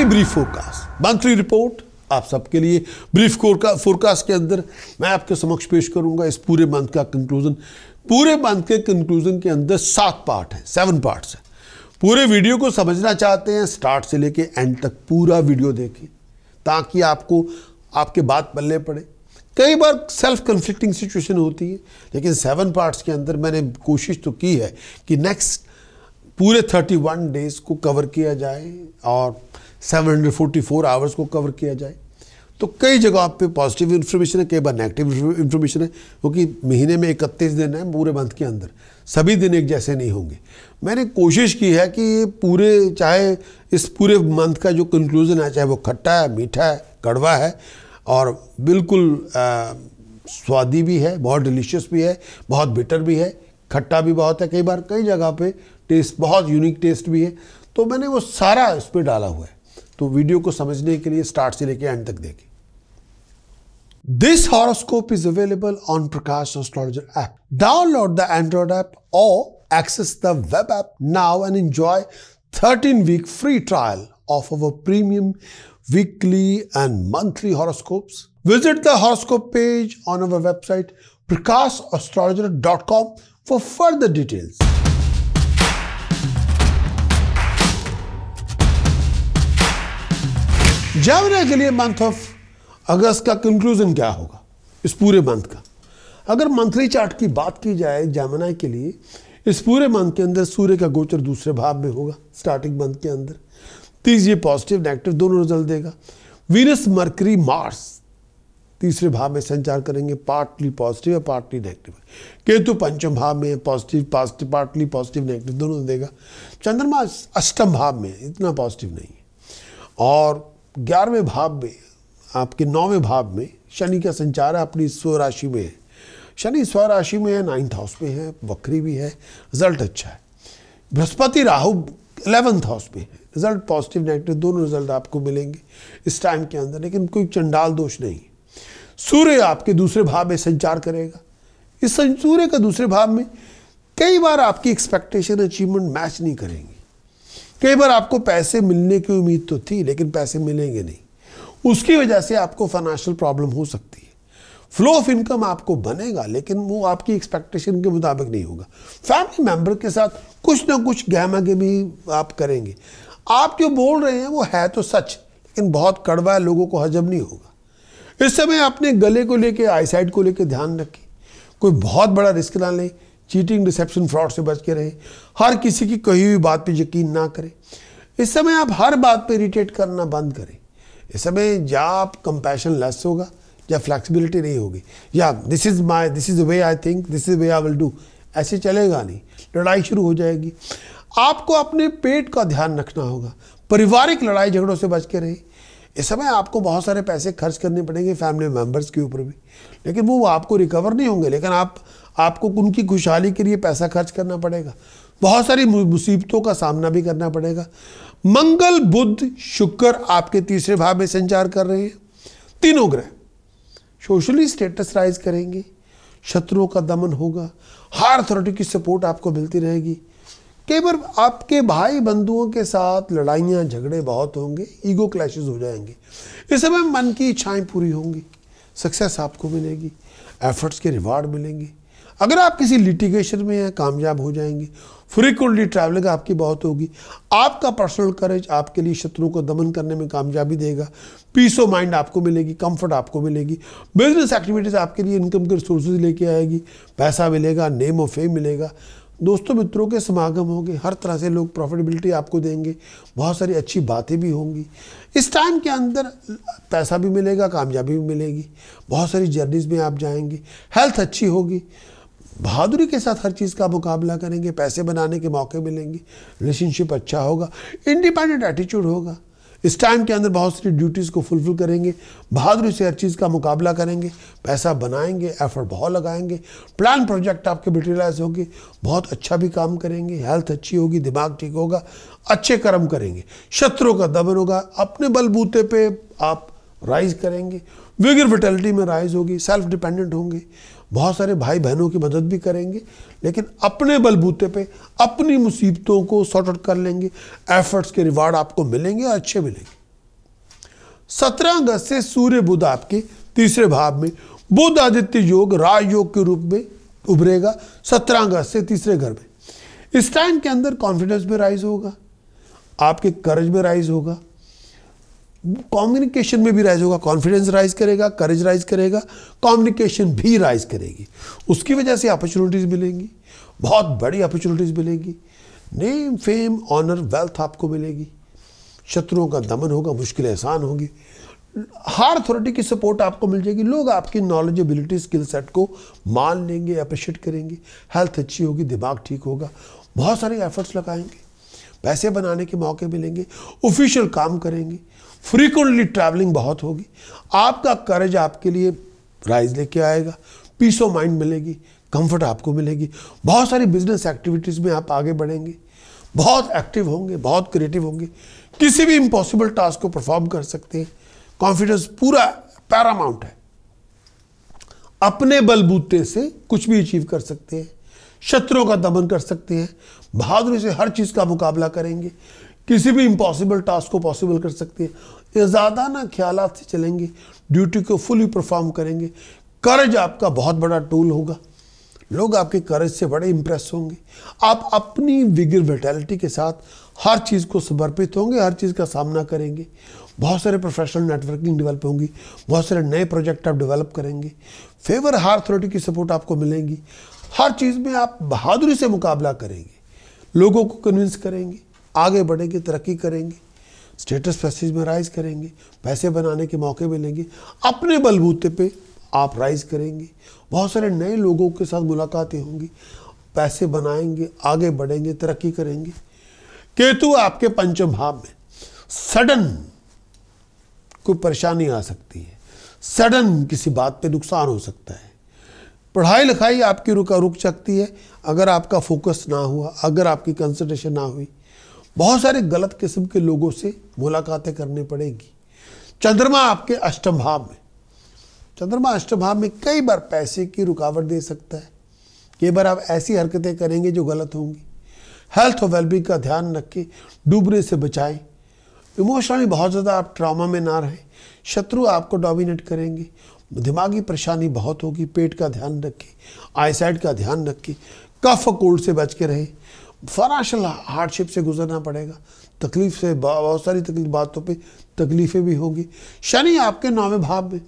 Monthly brief forecast monthly report आप सबके लिए ब्रीफ फोरकास्ट के अंदर मैं आपके समक्ष पेश करूंगा इस पूरे मंथ का कंक्लूजन पूरे मंथ के कंक्लूजन के अंदर सात पार्ट है सेवन पार्ट्स है पूरे वीडियो को समझना चाहते हैं स्टार्ट से लेके एंड तक पूरा वीडियो देखें ताकि आपको आपके बात बल्ले पड़े कई बार सेल्फ कन्फ्लिक्टिंग सिचुएशन होती है लेकिन सेवन पार्ट्स के अंदर मैंने कोशिश तो की है कि नेक्स्ट पूरे 31 डेज को कवर किया जाए और 744 आवर्स को कवर किया जाए तो कई जगह पे पॉजिटिव इन्फॉर्मेशन है कई बार नेगेटिव इन्फॉर्मेशन है क्योंकि महीने में इकतीस दिन है पूरे मंथ के अंदर सभी दिन एक जैसे नहीं होंगे मैंने कोशिश की है कि ये पूरे चाहे इस पूरे मंथ का जो कंक्लूज़न है चाहे वो खट्टा है मीठा है कड़वा है और बिल्कुल स्वादी भी है बहुत डिलीशियस भी है बहुत बिटर भी है खट्टा भी बहुत है कई बार कई जगह पे टेस्ट बहुत यूनिक टेस्ट भी है तो मैंने वो सारा इस पर डाला हुआ है तो वीडियो को समझने के लिए स्टार्ट से लेके एंड तक देखें this horoscope is available on Prakash astrologer app download the Android app और access the web app now and enjoy thirteen week free trial of our premium weekly and monthly horoscopes visit the horoscope page on our website Prakash astrologer dot com for further details जावरा के लिए month of अगस्त का conclusion क्या होगा इस पूरे month का अगर मंथली चार्ट की बात की जाए जामना के लिए इस पूरे मंथ के अंदर सूर्य का गोचर दूसरे भाव में होगा स्टार्टिंग मंथ के अंदर तीसरी ये पॉजिटिव नेगेटिव दोनों रिजल्ट देगा वीनस मरकरी मार्स तीसरे भाव में संचार करेंगे पार्टली पॉजिटिव है पार्टली नेगेटिव केतु पंचम भाव में positive positive partly positive negative दोनों देगा चंद्रमा अष्टम भाव में इतना पॉजिटिव नहीं है और ग्यारहवें भाव में आपके नौवें भाव में शनि का संचार अपनी स्वराशि में है शनि स्वराशि में है नाइन्थ हाउस में है बकरी भी है रिजल्ट अच्छा है बृहस्पति राहु एलेवंथ हाउस में है रिजल्ट पॉजिटिव नेगेटिव दोनों रिजल्ट आपको मिलेंगे इस टाइम के अंदर लेकिन कोई चंडाल दोष नहीं सूर्य आपके दूसरे भाव में संचार करेगा इस सूर्य का दूसरे भाव में कई बार आपकी एक्सपेक्टेशन अचीवमेंट मैच नहीं करेंगी कई बार आपको पैसे मिलने की उम्मीद तो थी लेकिन पैसे मिलेंगे नहीं उसकी वजह से आपको फाइनेंशियल प्रॉब्लम हो सकती है फ्लो ऑफ इनकम आपको बनेगा लेकिन वो आपकी एक्सपेक्टेशन के मुताबिक नहीं होगा फैमिली मेम्बर के साथ कुछ ना कुछ गहमा गहमी भी आप करेंगे आप जो बोल रहे हैं वो है तो सच लेकिन बहुत कड़वा है लोगों को हजम नहीं होगा इस समय अपने गले को लेके आईसाइड को लेके ध्यान रखें कोई बहुत बड़ा रिस्क ना लें चीटिंग डिसेप्शन फ्रॉड से बच के रहें हर किसी की कही हुई बात पे यकीन ना करें इस समय आप हर बात पे इरीटेट करना बंद करें इस समय या आप कंपैशन लेस होगा या फ्लैक्सिबिलिटी नहीं होगी या this is my this is way I think this is way I will do ऐसे चलेगा नहीं लड़ाई शुरू हो जाएगी आपको अपने पेट का ध्यान रखना होगा पारिवारिक लड़ाई झगड़ों से बच के रहें इस समय आपको बहुत सारे पैसे खर्च करने पड़ेंगे फैमिली मेम्बर्स के ऊपर भी लेकिन वो आपको रिकवर नहीं होंगे लेकिन आप आपको उनकी खुशहाली के लिए पैसा खर्च करना पड़ेगा बहुत सारी मुसीबतों का सामना भी करना पड़ेगा मंगल बुद्ध शुक्र आपके तीसरे भाव में संचार कर रहे हैं तीनों ग्रह सोशली स्टेटस राइज करेंगे शत्रुओं का दमन होगा हार अथॉरिटी की सपोर्ट आपको मिलती रहेगी कई बार आपके भाई बंधुओं के साथ लड़ाइयाँ झगड़े बहुत होंगे ईगो क्लैशेस हो जाएंगे इस समय मन की इच्छाएं पूरी होंगी सक्सेस आपको मिलेगी एफर्ट्स के रिवार्ड मिलेंगे अगर आप किसी लिटिगेशन में हैं कामयाब हो जाएंगे फ्रीक्वेंटली ट्रैवलिंग आपकी बहुत होगी आपका पर्सनल करेज आपके लिए शत्रुओं को दमन करने में कामयाबी देगा पीस ऑफ माइंड आपको मिलेगी कंफर्ट आपको मिलेगी बिजनेस एक्टिविटीज़ आपके लिए इनकम के रिसोर्सेज लेके आएगी पैसा मिलेगा नेम ऑफ फेम मिलेगा दोस्तों मित्रों के समागम होंगे हर तरह से लोग प्रॉफिटेबिलिटी आपको देंगे बहुत सारी अच्छी बातें भी होंगी इस टाइम के अंदर पैसा भी मिलेगा कामयाबी भी मिलेगी बहुत सारी जर्नीज में आप जाएंगे हेल्थ अच्छी होगी बहादुरी के साथ हर चीज़ का मुकाबला करेंगे पैसे बनाने के मौके मिलेंगे रिलेशनशिप अच्छा होगा इंडिपेंडेंट एटीट्यूड होगा इस टाइम के अंदर बहुत सारी ड्यूटीज़ को फुलफिल करेंगे बहादुरी से हर चीज़ का मुकाबला करेंगे पैसा बनाएंगे एफर्ट बहुत लगाएंगे प्लान प्रोजेक्ट आपके मटेरियलाइज होंगे बहुत अच्छा भी काम करेंगे हेल्थ अच्छी होगी दिमाग ठीक होगा अच्छे कर्म करेंगे शत्रु का दमन होगा अपने बलबूते पे आप राइज करेंगे विगर विटेलिटी में राइज होगी सेल्फ डिपेंडेंट होंगे बहुत सारे भाई बहनों की मदद भी करेंगे लेकिन अपने बलबूते पे अपनी मुसीबतों को सॉर्ट आउट कर लेंगे एफर्ट्स के रिवार्ड आपको मिलेंगे और अच्छे मिलेंगे सत्रह अगस्त से सूर्य बुध आपके तीसरे भाव में बुध आदित्य योग राजयोग के रूप में उभरेगा सत्रह अगस्त से तीसरे घर में इस टाइम के अंदर कॉन्फिडेंस में राइज होगा आपके कर्ज में राइज होगा कम्युनिकेशन में भी राइज होगा कॉन्फिडेंस राइज करेगा करेज राइज करेगा कम्युनिकेशन भी राइज करेगी उसकी वजह से अपॉर्चुनिटीज़ मिलेंगी बहुत बड़ी अपॉर्चुनिटीज़ मिलेंगी नेम फेम ऑनर वेल्थ आपको मिलेगी शत्रुओं का दमन होगा मुश्किलें आसान होंगी हार अथॉरिटी की सपोर्ट आपको मिल जाएगी लोग आपकी नॉलेजबिलिटी स्किल सेट को मान लेंगे अप्रिशिएट करेंगे हेल्थ अच्छी होगी दिमाग ठीक होगा बहुत सारे एफर्ट्स लगाएंगे पैसे बनाने के मौके मिलेंगे ऑफिशियल काम करेंगे फ्रीक्वेंटली ट्रैवलिंग बहुत होगी आपका करेज आपके लिए राइज लेके आएगा पीस ऑफ माइंड मिलेगी कंफर्ट आपको मिलेगी बहुत सारी बिजनेस एक्टिविटीज़ में आप आगे बढ़ेंगे बहुत एक्टिव होंगे बहुत क्रिएटिव होंगे किसी भी इम्पॉसिबल टास्क को परफॉर्म कर सकते हैं कॉन्फिडेंस पूरा पैरामाउंट है अपने बलबूते से कुछ भी अचीव कर सकते हैं शत्रुओं का दमन कर सकते हैं बहादुरी से हर चीज़ का मुकाबला करेंगे किसी भी इम्पॉसिबल टास्क को पॉसिबल कर सकती है ज़्यादा ना ख्याल से चलेंगे ड्यूटी को फुली परफॉर्म करेंगे करज आपका बहुत बड़ा टूल होगा लोग आपके करज से बड़े इम्प्रेस होंगे आप अपनी विगर वेटैलिटी के साथ हर चीज़ को समर्पित होंगे हर चीज़ का सामना करेंगे बहुत सारे प्रोफेशनल नेटवर्किंग डेवलप होंगी बहुत सारे नए प्रोजेक्ट आप डेवलप करेंगे फेवर हार अथॉरिटी की सपोर्ट आपको मिलेंगी हर चीज़ में आप बहादुरी से मुकाबला करेंगे लोगों को कन्विंस करेंगे आगे बढ़ेंगे तरक्की करेंगे स्टेटस प्रेस्टीज में राइज करेंगे पैसे बनाने के मौके मिलेंगे अपने बलबूते पे आप राइज करेंगे बहुत सारे नए लोगों के साथ मुलाकातें होंगी पैसे बनाएंगे आगे बढ़ेंगे तरक्की करेंगे केतु आपके पंचम भाव में सडन कोई परेशानी आ सकती है सडन किसी बात पे नुकसान हो सकता है पढ़ाई लिखाई आपकी रुका रुक सकती है अगर आपका फोकस ना हुआ अगर आपकी कंसंट्रेशन ना हुई बहुत सारे गलत किस्म के लोगों से मुलाकातें करनी पड़ेगी चंद्रमा आपके अष्टम भाव में चंद्रमा अष्टम भाव में कई बार पैसे की रुकावट दे सकता है कई बार आप ऐसी हरकतें करेंगे जो गलत होंगी हेल्थ और वेलबींग का ध्यान रखें डूबने से बचाएं इमोशनली बहुत ज़्यादा आप ट्रामा में ना रहें शत्रु आपको डोमिनेट करेंगे दिमागी परेशानी बहुत होगी पेट का ध्यान रखें आईसाइड का ध्यान रखें कफ कोल्ड से बच के रहें फराशल हार्डशिप से गुजरना पड़ेगा तकलीफ से बहुत सारी तकलीफ बातों पे तकलीफ़ें भी होंगी शनि आपके नौवे भाव में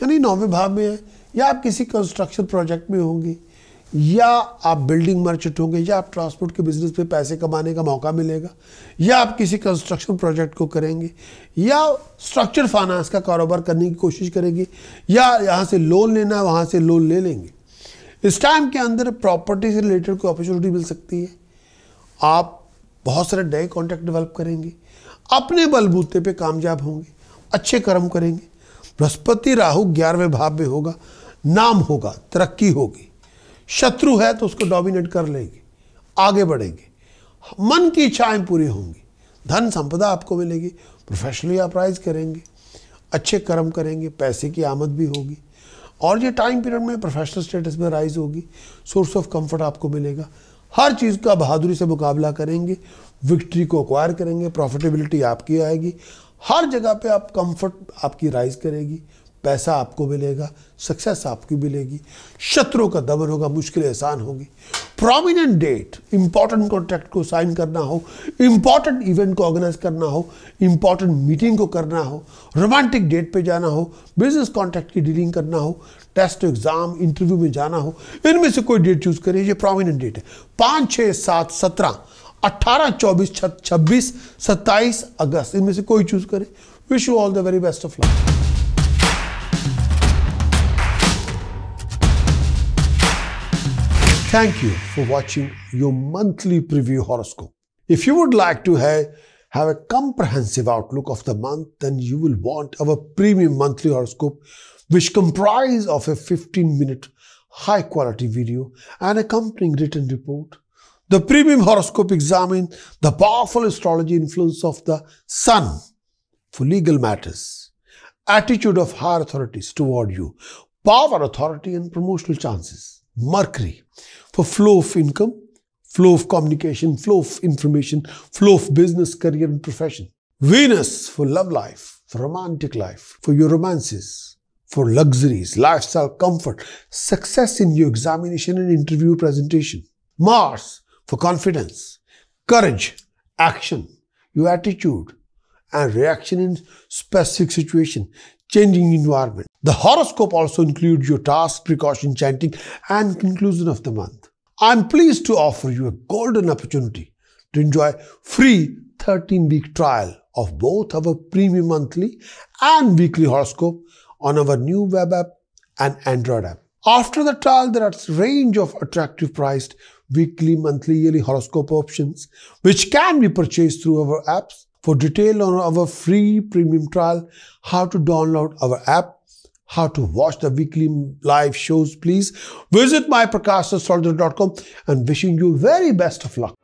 शनि नौवे भाव में है या आप किसी कंस्ट्रक्शन प्रोजेक्ट में होंगे या आप बिल्डिंग मर्चेंट होंगे या आप ट्रांसपोर्ट के बिजनेस पे पैसे कमाने का मौका मिलेगा या आप किसी कंस्ट्रक्शन प्रोजेक्ट को करेंगे या स्ट्रक्चर फाइनेंस का कारोबार करने की कोशिश करेंगे या यहाँ से लोन लेना है वहाँ से लोन ले लेंगे इस टाइम के अंदर प्रॉपर्टी से रिलेटेड कोई अपॉर्चुनिटी मिल सकती है आप बहुत सारे नए कॉन्टैक्ट डेवलप करेंगे अपने बलबूते पे कामयाब होंगे अच्छे कर्म करेंगे बृहस्पति राहु ग्यारहवें भाव में होगा नाम होगा तरक्की होगी शत्रु है तो उसको डोमिनेट कर लेंगे आगे बढ़ेंगे मन की इच्छाएं पूरी होंगी धन संपदा आपको मिलेगी प्रोफेशनली आप राइज करेंगे अच्छे कर्म करेंगे पैसे की आमद भी होगी और ये टाइम पीरियड में प्रोफेशनल स्टेटस में राइज होगी सोर्स ऑफ कंफर्ट आपको मिलेगा हर चीज़ का बहादुरी से मुकाबला करेंगे विक्ट्री को अक्वायर करेंगे प्रॉफिटेबिलिटी आपकी आएगी हर जगह पे आप कंफर्ट आपकी राइज करेगी पैसा आपको मिलेगा सक्सेस आपकी मिलेगी शत्रु का दबन होगा मुश्किलें आसान होगी प्रोमिनेंट डेट इंपॉर्टेंट कॉन्ट्रैक्ट को साइन करना हो इंपॉर्टेंट इवेंट को ऑर्गेनाइज करना हो इंपॉर्टेंट मीटिंग को करना हो रोमांटिक डेट पे जाना हो बिजनेस कॉन्ट्रैक्ट की डीलिंग करना हो टेस्ट एग्जाम इंटरव्यू में जाना हो इनमें से कोई डेट चूज करें ये प्रोमिनेंट डेट है पाँच छः सात सत्रह अट्ठारह चौबीस छब्बीस सत्ताईस अगस्त इनमें से कोई चूज करें wish you all the very best of luck Thank you for watching your monthly preview horoscope. If you would like to have, have a comprehensive outlook of the month, then you will want our premium monthly horoscope, which comprise of a 15-minute high-quality video and accompanying written report. The premium horoscope examines the powerful astrology influence of the sun for legal matters, attitude of higher authorities toward you, power, authority, and promotional chances. Mercury for flow of income, flow of communication, flow of information, flow of business, career, and profession. Venus for love life, for romantic life, for your romances, for luxuries, lifestyle, comfort, success in your examination and interview presentation. Mars for confidence, courage, action, your attitude, and reaction in specific situation, changing environment. The horoscope also includes your task, precaution, chanting, and conclusion of the month. I'm pleased to offer you a golden opportunity to enjoy free 13-week trial of both our premium monthly and weekly horoscope on our new web app and Android app. After the trial, there are a range of attractive priced weekly, monthly, yearly horoscope options, which can be purchased through our apps for detail on our free premium trial, how to download our app, how to watch the weekly live shows, please visit myprakashassolder.com and wishing you very best of luck.